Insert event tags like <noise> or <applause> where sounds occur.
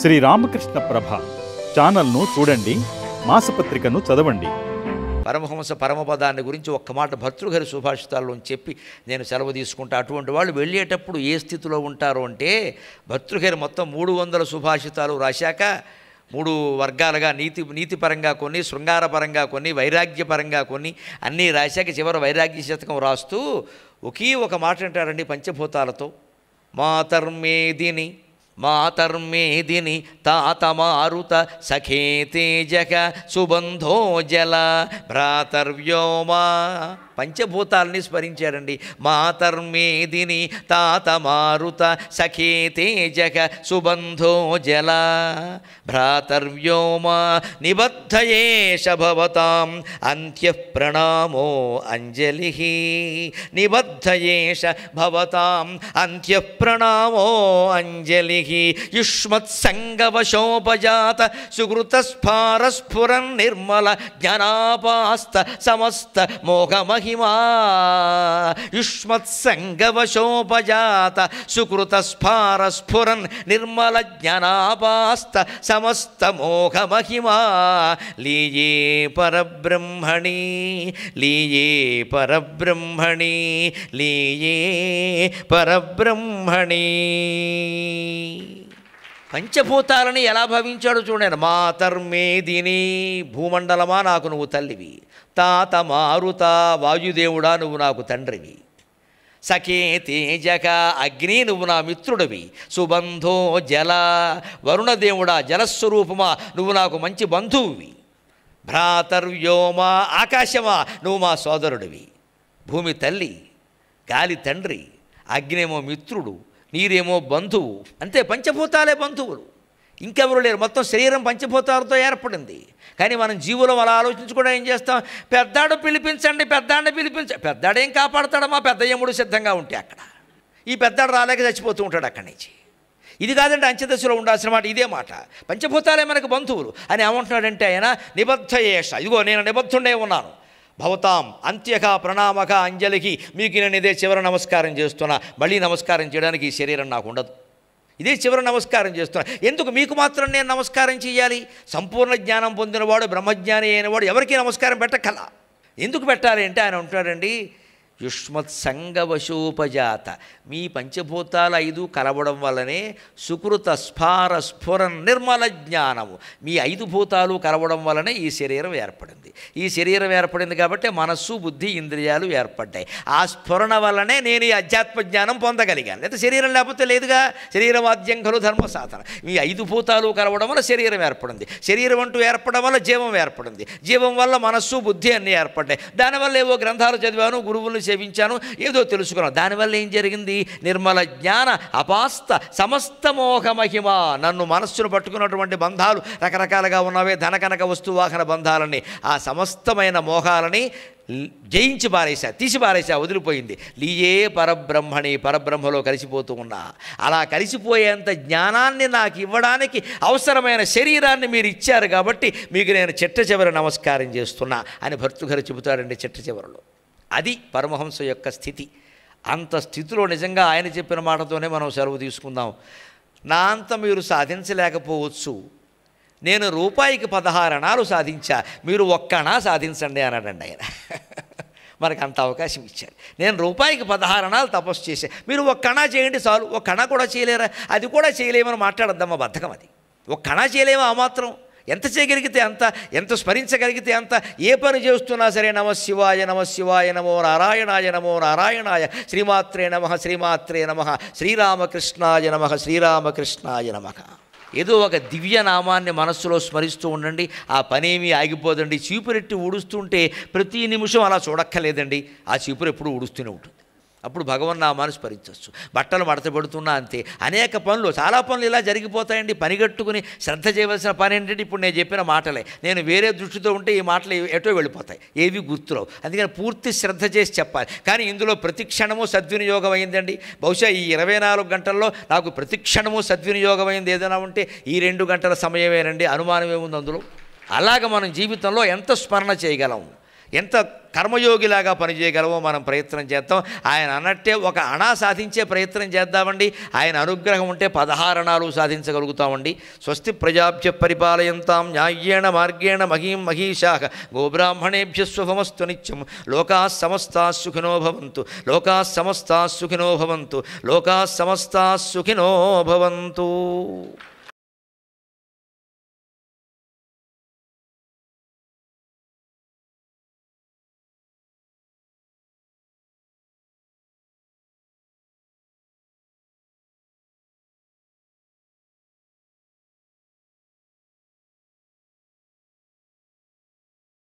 శ్రీ రామకృష్ణ ప్రభ ఛానల్ను చూడండి మాసపత్రికను చదవండి పరమహంస పరమపదాన్ని గురించి ఒక్క మాట భర్తృహరి సుభాషితాల్లో చెప్పి నేను సెలవు తీసుకుంటా అటువంటి వాళ్ళు వెళ్ళేటప్పుడు ఏ స్థితిలో ఉంటారు అంటే భర్తృహరి మొత్తం మూడు వందల సుభాషితాలు రాశాక మూడు వర్గాలుగా నీతి నీతిపరంగా కొన్ని శృంగారపరంగా కొన్ని వైరాగ్యపరంగా కొన్ని అన్నీ రాశాక చివరి వైరాగ్య శతకం రాస్తూ ఒకే ఒక మాట అంటారండి పంచభూతాలతో మాతర్మేదిని మాతర్మేదిని తాతమారుత సఖేతేజక సుబంధోజల భ్రాతర్వ్యోమా పంచభూతాల్ని స్మరించారండి మాతర్మేదిని తాతమారుత సఖేతేజక సుబంధోజల భ్రాతర్వ్యోమా నిబద్ధయేష భవతాం అంత్య ప్రణామో అంజలి నిబద్ధయేష భవతాం అంత్య ప్రణామో అంజలి युष्मत्सङ्गवशोपजात सुकृतस्फारस्फुरन् निर्मल ज्ञानापास्त समस्त मोघमहिमा युष्मत्सङ्गवशोपजात सुकृतस्फारस्फुरन् समस्त समस्तमोघमहिमा लीये परब्रह्मणि लीये परब्रह्मणि लीये परब्रह्मणि పంచభూతాలని ఎలా భావించాడో చూడండి మాతర్మేదిని భూమండలమా నాకు నువ్వు తల్లివి తాత మారుత వాయుదేవుడా నువ్వు నాకు తండ్రివి సఖే తేజక అగ్ని నువ్వు నా మిత్రుడివి సుబంధో జల వరుణదేవుడా జలస్వరూపమా నువ్వు నాకు మంచి బంధువువి భ్రాతర్వ్యోమా ఆకాశమా నువ్వు మా సోదరుడివి భూమి తల్లి గాలి తండ్రి అగ్నేమో మిత్రుడు నీరేమో బంధువు అంతే పంచభూతాలే బంధువులు ఇంకెవరు లేరు మొత్తం శరీరం పంచభూతాలతో ఏర్పడింది కానీ మనం జీవులం అలా ఆలోచించుకోవడం ఏం చేస్తాం పెద్దాడు పిలిపించండి పెద్దాడిని పిలిపించ పెద్దాడేం కాపాడతాడమ్మా పెద్ద యముడు సిద్ధంగా ఉంటే అక్కడ ఈ పెద్దాడు రాలేక చచ్చిపోతూ ఉంటాడు అక్కడి నుంచి ఇది కాదండి అంత్యదశలో ఉండాల్సిన మాట ఇదే మాట పంచభూతాలే మనకు బంధువులు అని ఏమంటున్నాడంటే ఆయన ఏష ఇదిగో నేను నిబద్ధుండే ఉన్నాను భవతాం అంత్యక ప్రణామక అంజలికి మీకు నేను ఇదే చివరి నమస్కారం చేస్తున్నా మళ్ళీ నమస్కారం చేయడానికి ఈ శరీరం నాకు ఉండదు ఇదే చివరి నమస్కారం చేస్తున్నా ఎందుకు మీకు మాత్రం నేను నమస్కారం చేయాలి సంపూర్ణ జ్ఞానం పొందినవాడు బ్రహ్మజ్ఞాని అయినవాడు ఎవరికీ నమస్కారం పెట్టకల ఎందుకు పెట్టాలి అంటే ఆయన ఉంటాడండి యుష్మత్సంగవశోపజాత మీ పంచభూతాలు ఐదు కలవడం వల్లనే సుకృత స్ఫార స్ఫుర నిర్మల జ్ఞానము మీ ఐదు భూతాలు కలవడం వల్లనే ఈ శరీరం ఏర్పడింది ఈ శరీరం ఏర్పడింది కాబట్టి మనస్సు బుద్ధి ఇంద్రియాలు ఏర్పడ్డాయి ఆ స్ఫురణ వల్లనే నేను ఈ అధ్యాత్మ జ్ఞానం పొందగలిగాను లేదా శరీరం లేకపోతే లేదుగా శరీరవాద్యం కలు ధర్మ సాధన మీ ఐదు భూతాలు కలవడం వల్ల శరీరం ఏర్పడింది శరీరం అంటూ ఏర్పడడం వల్ల జీవం ఏర్పడింది జీవం వల్ల మనస్సు బుద్ధి అన్నీ ఏర్పడ్డాయి దానివల్ల ఏవో గ్రంథాలు చదివాను గురువులు సేవించాను ఏదో తెలుసుకున్నాను దానివల్ల ఏం జరిగింది నిర్మల జ్ఞాన అపాస్త సమస్త మోహ మహిమ నన్ను మనస్సును పట్టుకున్నటువంటి బంధాలు రకరకాలుగా ఉన్నవే ధనకనక వస్తువాహన బంధాలని ఆ సమస్తమైన మోహాలని జయించి పారేశా తీసి పారేశా వదిలిపోయింది లీయే పరబ్రహ్మణి పరబ్రహ్మలో కలిసిపోతూ ఉన్నా అలా కలిసిపోయేంత జ్ఞానాన్ని నాకు ఇవ్వడానికి అవసరమైన శరీరాన్ని మీరు ఇచ్చారు కాబట్టి మీకు నేను చిట్ట నమస్కారం చేస్తున్నా అని భర్తృగారు చెబుతాడండి చిట్ట చివరిలో అది పరమహంస యొక్క స్థితి అంత స్థితిలో నిజంగా ఆయన చెప్పిన మాటతోనే మనం సెలవు తీసుకుందాం నా అంత మీరు సాధించలేకపోవచ్చు నేను రూపాయికి పదహారణాలు సాధించా మీరు అణా సాధించండి అన్నాడండి ఆయన <laughs> మనకు అంత అవకాశం ఇచ్చారు నేను రూపాయికి పదహారణాలు తపస్సు చేశాను మీరు ఒక్క అణా చేయండి చాలు అణా కూడా చేయలేరా అది కూడా చేయలేమని మాట్లాడద్దామా బద్ధకం అది అణా చేయలేమా ఆ మాత్రం ఎంత చేయగలిగితే అంత ఎంత స్మరించగలిగితే అంత ఏ పని చేస్తున్నా సరే నమ నమశివాయ నమో నారాయణాయ నమో నారాయణాయ శ్రీమాత్రే నమ శ్రీమాత్రే నమ శ్రీరామకృష్ణాయ నమ శ్రీరామకృష్ణాయ నమ ఏదో ఒక దివ్యనామాన్ని మనస్సులో స్మరిస్తూ ఉండండి ఆ పనేమీ ఆగిపోదండి చీపురెట్టి ఊడుస్తుంటే ప్రతి నిమిషం అలా చూడక్కలేదండి ఆ చీపురు ఎప్పుడు ఊడుస్తూనే ఉంటుంది అప్పుడు భగవన్నామాను స్మరించవచ్చు బట్టలు మడత పెడుతున్నా అంతే అనేక పనులు చాలా పనులు ఇలా జరిగిపోతాయండి పనిగట్టుకుని శ్రద్ధ చేయవలసిన పని ఏంటంటే ఇప్పుడు నేను చెప్పిన మాటలే నేను వేరే దృష్టితో ఉంటే ఈ మాటలు ఎటో వెళ్ళిపోతాయి ఏవి గుర్తురావు అందుకని పూర్తి శ్రద్ధ చేసి చెప్పాలి కానీ ఇందులో ప్రతి క్షణము సద్వినియోగం అయిందండి బహుశా ఈ ఇరవై నాలుగు గంటల్లో నాకు ప్రతి క్షణము సద్వినియోగం అయింది ఏదైనా ఉంటే ఈ రెండు గంటల సమయమేనండి అనుమానం ఏముంది అందులో అలాగ మనం జీవితంలో ఎంత స్మరణ చేయగలము ఎంత కర్మయోగిలాగా పనిచేయగలవో మనం ప్రయత్నం చేద్దాం ఆయన అన్నట్టే ఒక అణా సాధించే ప్రయత్నం చేద్దామండి ఆయన అనుగ్రహం ఉంటే పదహారణాలు సాధించగలుగుతామండి స్వస్తి ప్రజాభ్య పరిపాలయంతాం న్యాయేణ మార్గేణ మహీం మహీశాఖ గోబ్రాహ్మణేభ్య శుభమస్తు నిత్యం లోకా సమస్తా సుఖినో భవంతు లోకా సమస్తా సుఖినో భవంతు లోకా సమస్తా సుఖినో భవంతు